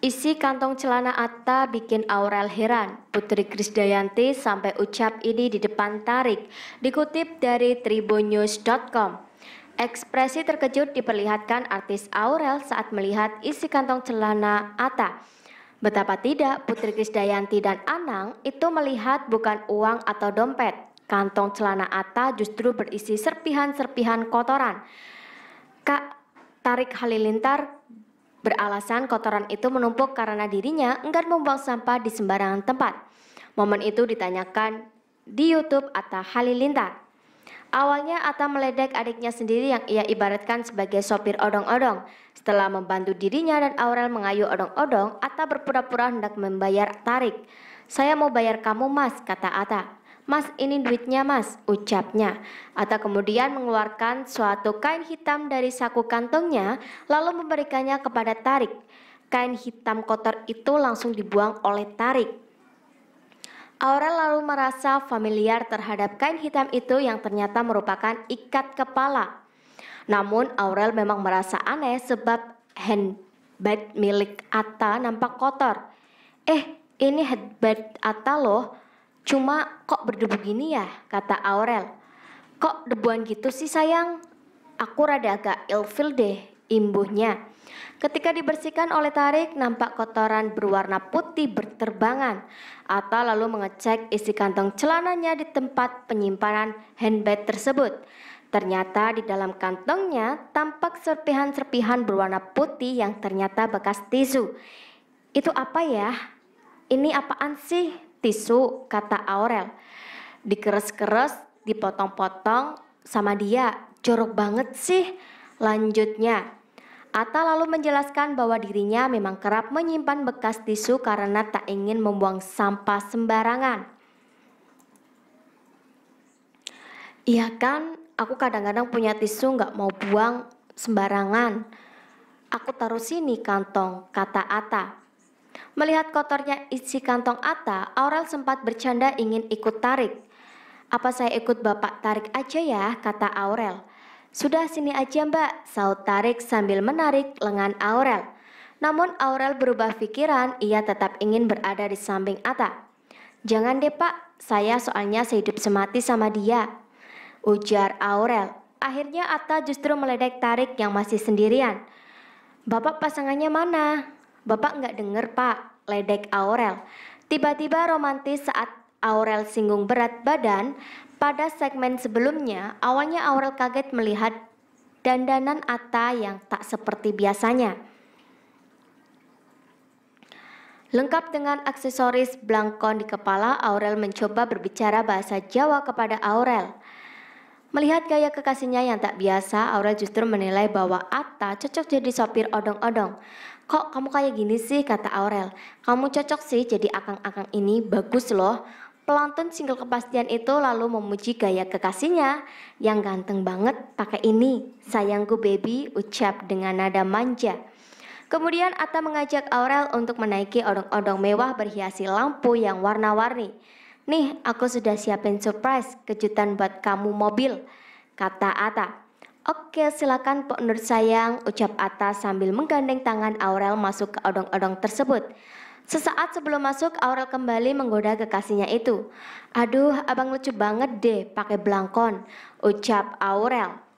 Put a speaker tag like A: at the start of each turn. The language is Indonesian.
A: Isi kantong celana Atta bikin Aurel heran. Putri Krisdayanti sampai ucap ini di depan Tarik, dikutip dari tribunnews.com. Ekspresi terkejut diperlihatkan artis Aurel saat melihat isi kantong celana Atta. Betapa tidak Putri Krisdayanti dan Anang itu melihat bukan uang atau dompet. Kantong celana Atta justru berisi serpihan-serpihan kotoran. Kak Tarik Halilintar beralasan kotoran itu menumpuk karena dirinya enggan membuang sampah di sembarangan tempat. Momen itu ditanyakan di YouTube Atta Halilintar. Awalnya Atta meledek adiknya sendiri yang ia ibaratkan sebagai sopir odong-odong. Setelah membantu dirinya dan Aurel mengayuh odong-odong, Atta berpura-pura hendak membayar tarik. Saya mau bayar kamu mas, kata Atta. Mas ini duitnya mas, ucapnya. Atau kemudian mengeluarkan suatu kain hitam dari saku kantongnya lalu memberikannya kepada Tarik. Kain hitam kotor itu langsung dibuang oleh Tarik. Aurel lalu merasa familiar terhadap kain hitam itu yang ternyata merupakan ikat kepala. Namun Aurel memang merasa aneh sebab handbag milik Atta nampak kotor. Eh, ini handbag Atta loh, Cuma kok berdebu gini ya, kata Aurel. Kok debuan gitu sih sayang? Aku rada agak ilfil deh, imbuhnya. Ketika dibersihkan oleh tarik, nampak kotoran berwarna putih berterbangan. Atta lalu mengecek isi kantong celananya di tempat penyimpanan handbag tersebut. Ternyata di dalam kantongnya tampak serpihan-serpihan berwarna putih yang ternyata bekas tisu. Itu apa ya? Ini apaan sih? tisu kata Aurel. Dikeres-keres, dipotong-potong sama dia. Jorok banget sih. Lanjutnya, Atta lalu menjelaskan bahwa dirinya memang kerap menyimpan bekas tisu karena tak ingin membuang sampah sembarangan. Iya kan, aku kadang-kadang punya tisu nggak mau buang sembarangan. Aku taruh sini kantong, kata Atta. Melihat kotornya isi kantong Atta, Aurel sempat bercanda ingin ikut tarik. Apa saya ikut bapak tarik aja ya, kata Aurel. Sudah sini aja mbak, saut tarik sambil menarik lengan Aurel. Namun Aurel berubah pikiran, ia tetap ingin berada di samping Atta. Jangan deh pak, saya soalnya sehidup semati sama dia. Ujar Aurel. Akhirnya Atta justru meledek tarik yang masih sendirian. Bapak pasangannya mana? Bapak nggak dengar pak, ledek Aurel. Tiba-tiba romantis saat Aurel singgung berat badan, pada segmen sebelumnya awalnya Aurel kaget melihat dandanan Atta yang tak seperti biasanya. Lengkap dengan aksesoris belangkon di kepala, Aurel mencoba berbicara bahasa Jawa kepada Aurel. Melihat gaya kekasihnya yang tak biasa, Aurel justru menilai bahwa Atta cocok jadi sopir odong-odong. Kok kamu kayak gini sih, kata Aurel. Kamu cocok sih jadi akang-akang ini, bagus loh. Pelantun single kepastian itu lalu memuji gaya kekasihnya yang ganteng banget pakai ini. Sayangku baby, ucap dengan nada manja. Kemudian Atta mengajak Aurel untuk menaiki odong-odong mewah berhiasi lampu yang warna-warni. Nih, aku sudah siapin surprise, kejutan buat kamu mobil, kata Ata. Oke, silakan Pak Nur sayang, ucap Ata sambil menggandeng tangan Aurel masuk ke odong-odong tersebut. Sesaat sebelum masuk, Aurel kembali menggoda kekasihnya itu. Aduh, abang lucu banget deh pakai belangkon, ucap Aurel.